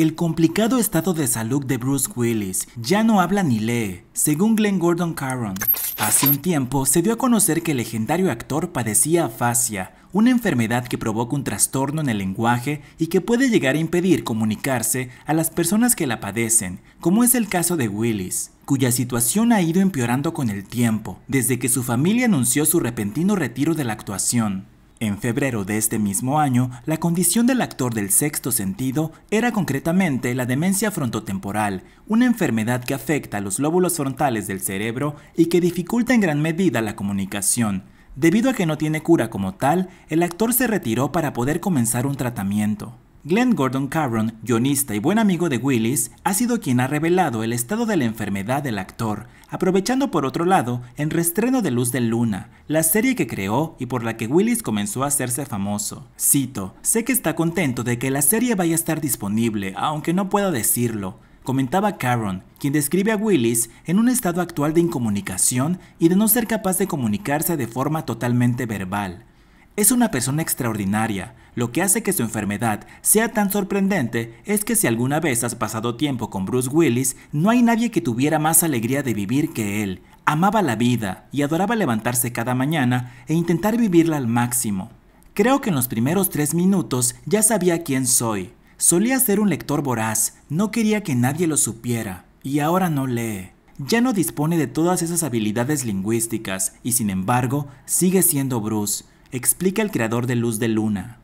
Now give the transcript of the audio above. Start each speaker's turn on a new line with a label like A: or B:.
A: El complicado estado de salud de Bruce Willis ya no habla ni lee, según Glenn Gordon Caron. Hace un tiempo se dio a conocer que el legendario actor padecía afasia, una enfermedad que provoca un trastorno en el lenguaje y que puede llegar a impedir comunicarse a las personas que la padecen, como es el caso de Willis cuya situación ha ido empeorando con el tiempo, desde que su familia anunció su repentino retiro de la actuación. En febrero de este mismo año, la condición del actor del sexto sentido era concretamente la demencia frontotemporal, una enfermedad que afecta los lóbulos frontales del cerebro y que dificulta en gran medida la comunicación. Debido a que no tiene cura como tal, el actor se retiró para poder comenzar un tratamiento. Glenn Gordon Caron, guionista y buen amigo de Willis, ha sido quien ha revelado el estado de la enfermedad del actor, aprovechando por otro lado el restreno de Luz de Luna, la serie que creó y por la que Willis comenzó a hacerse famoso. Cito, sé que está contento de que la serie vaya a estar disponible, aunque no pueda decirlo, comentaba Caron, quien describe a Willis en un estado actual de incomunicación y de no ser capaz de comunicarse de forma totalmente verbal. Es una persona extraordinaria. Lo que hace que su enfermedad sea tan sorprendente es que si alguna vez has pasado tiempo con Bruce Willis, no hay nadie que tuviera más alegría de vivir que él. Amaba la vida y adoraba levantarse cada mañana e intentar vivirla al máximo. Creo que en los primeros tres minutos ya sabía quién soy. Solía ser un lector voraz, no quería que nadie lo supiera, y ahora no lee. Ya no dispone de todas esas habilidades lingüísticas, y sin embargo, sigue siendo Bruce explica el creador de Luz de Luna.